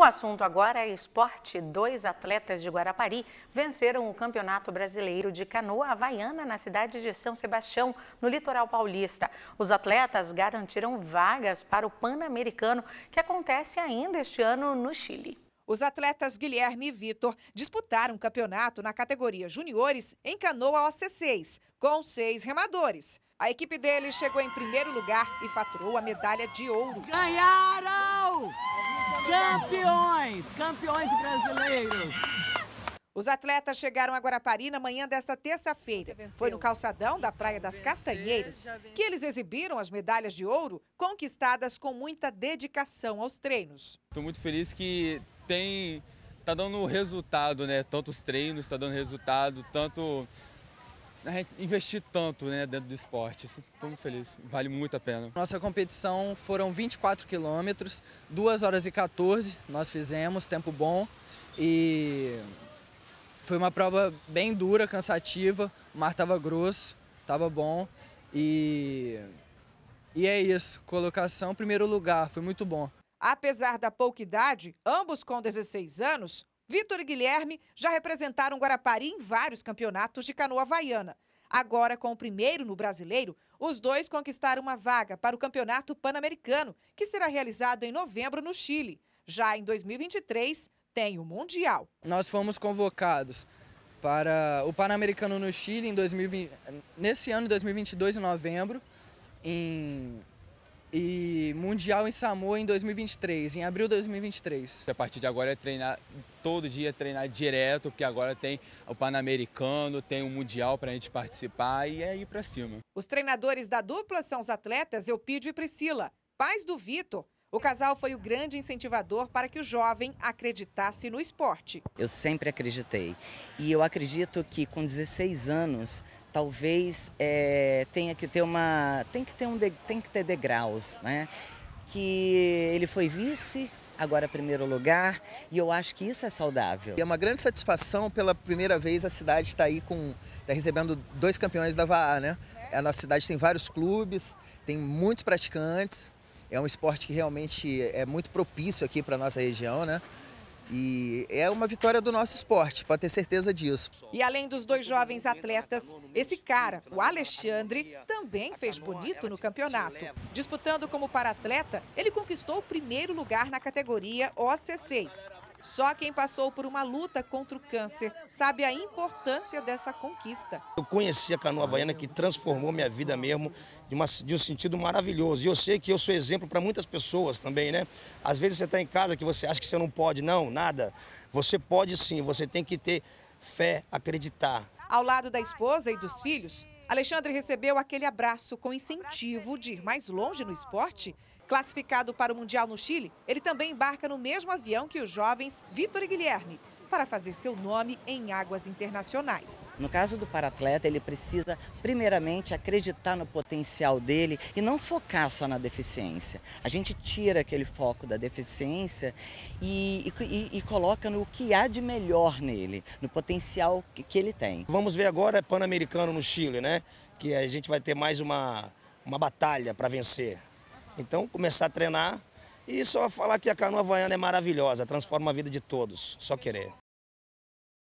O assunto agora é esporte. Dois atletas de Guarapari venceram o Campeonato Brasileiro de Canoa Havaiana na cidade de São Sebastião, no litoral paulista. Os atletas garantiram vagas para o Pan-Americano, que acontece ainda este ano no Chile. Os atletas Guilherme e Vitor disputaram o campeonato na categoria juniores em canoa OC6, com seis remadores. A equipe deles chegou em primeiro lugar e faturou a medalha de ouro. Ganharam! Campeões! Campeões brasileiros! Os atletas chegaram a Guarapari na manhã dessa terça-feira. Foi no calçadão da Praia das Castanheiras que eles exibiram as medalhas de ouro conquistadas com muita dedicação aos treinos. Estou muito feliz que tem tá dando resultado, né? Tantos treinos, está dando resultado, tanto a gente investir tanto né, dentro do esporte. estou muito feliz, vale muito a pena. Nossa competição foram 24 quilômetros, 2 horas e 14 nós fizemos, tempo bom. E foi uma prova bem dura, cansativa, o mar estava grosso, estava bom. E, e é isso, colocação, primeiro lugar, foi muito bom. Apesar da pouca idade, ambos com 16 anos, Vitor e Guilherme já representaram Guarapari em vários campeonatos de canoa havaiana. Agora, com o primeiro no brasileiro, os dois conquistaram uma vaga para o Campeonato Pan-Americano, que será realizado em novembro no Chile. Já em 2023, tem o Mundial. Nós fomos convocados para o Pan-Americano no Chile em 2020, nesse ano, 2022, em novembro, em e Mundial em Samoa em 2023, em abril de 2023. A partir de agora é treinar todo dia, é treinar direto, porque agora tem o Pan-Americano, tem o Mundial para a gente participar e é ir para cima. Os treinadores da dupla são os atletas Eupídio e Priscila, pais do Vitor. O casal foi o grande incentivador para que o jovem acreditasse no esporte. Eu sempre acreditei. E eu acredito que com 16 anos talvez é, tenha que ter uma tem que ter um de, tem que ter degraus né que ele foi vice agora primeiro lugar e eu acho que isso é saudável é uma grande satisfação pela primeira vez a cidade está aí com está recebendo dois campeões da VAA né é. a nossa cidade tem vários clubes tem muitos praticantes é um esporte que realmente é muito propício aqui para nossa região né e é uma vitória do nosso esporte, pode ter certeza disso. E além dos dois jovens atletas, esse cara, o Alexandre, também fez bonito no campeonato. Disputando como para-atleta, ele conquistou o primeiro lugar na categoria OC6. Só quem passou por uma luta contra o câncer sabe a importância dessa conquista. Eu conheci a canoa havaiana que transformou minha vida mesmo de, uma, de um sentido maravilhoso. E eu sei que eu sou exemplo para muitas pessoas também, né? Às vezes você está em casa que você acha que você não pode, não, nada. Você pode sim, você tem que ter fé, acreditar. Ao lado da esposa e dos filhos, Alexandre recebeu aquele abraço com incentivo de ir mais longe no esporte Classificado para o Mundial no Chile, ele também embarca no mesmo avião que os jovens Vitor e Guilherme, para fazer seu nome em águas internacionais. No caso do paratleta, ele precisa primeiramente acreditar no potencial dele e não focar só na deficiência. A gente tira aquele foco da deficiência e, e, e coloca no que há de melhor nele, no potencial que, que ele tem. Vamos ver agora é Pan-Americano no Chile, né? Que a gente vai ter mais uma, uma batalha para vencer. Então, começar a treinar e só falar que a canoa havaiana é maravilhosa, transforma a vida de todos, só querer.